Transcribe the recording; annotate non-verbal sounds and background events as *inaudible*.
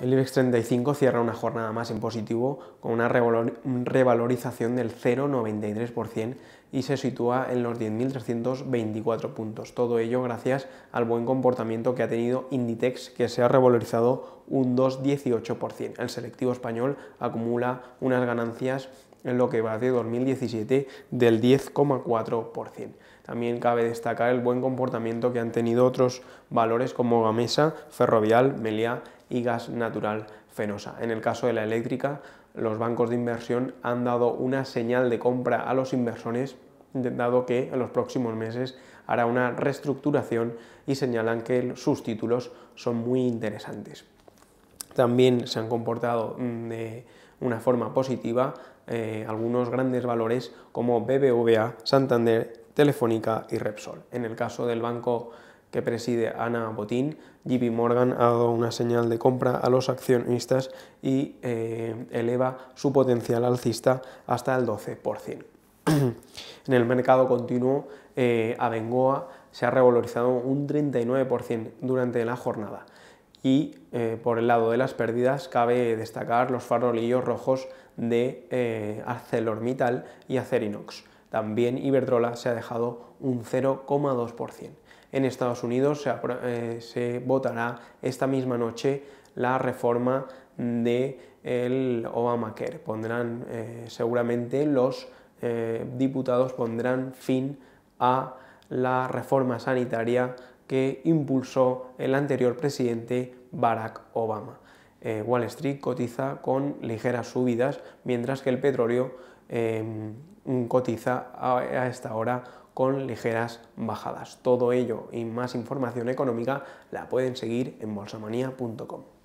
El IBEX 35 cierra una jornada más en positivo con una revalorización del 0,93% y se sitúa en los 10.324 puntos. Todo ello gracias al buen comportamiento que ha tenido Inditex, que se ha revalorizado un 2,18%. El selectivo español acumula unas ganancias en lo que va de 2017 del 10,4%. También cabe destacar el buen comportamiento que han tenido otros valores como Gamesa, Ferrovial, Meliá y Gas Natural Fenosa. En el caso de la eléctrica, los bancos de inversión han dado una señal de compra a los inversores dado que en los próximos meses hará una reestructuración y señalan que sus títulos son muy interesantes. También se han comportado mm, de una forma positiva eh, algunos grandes valores como BBVA, Santander, Telefónica y Repsol. En el caso del banco que preside Ana Botín, JP Morgan ha dado una señal de compra a los accionistas y eh, eleva su potencial alcista hasta el 12%. *clears throat* en el mercado continuo, eh, Abengoa se ha revalorizado un 39% durante la jornada y eh, por el lado de las pérdidas cabe destacar los farolillos rojos de eh, ArcelorMittal y Acerinox. También Iberdrola se ha dejado un 0,2%. En Estados Unidos eh, se, votará esta misma noche la reforma del Obamacare. Pondrán eh, seguramente los diputados pondrán fin a la reforma sanitaria que impulsó el anterior presidente Barack Obama. Eh, Wall Street cotiza con ligeras subidas, mientras que el petróleo em, cotiza a, esta hora con ligeras bajadas. Todo ello y más información económica la pueden seguir en bolsamanía.com.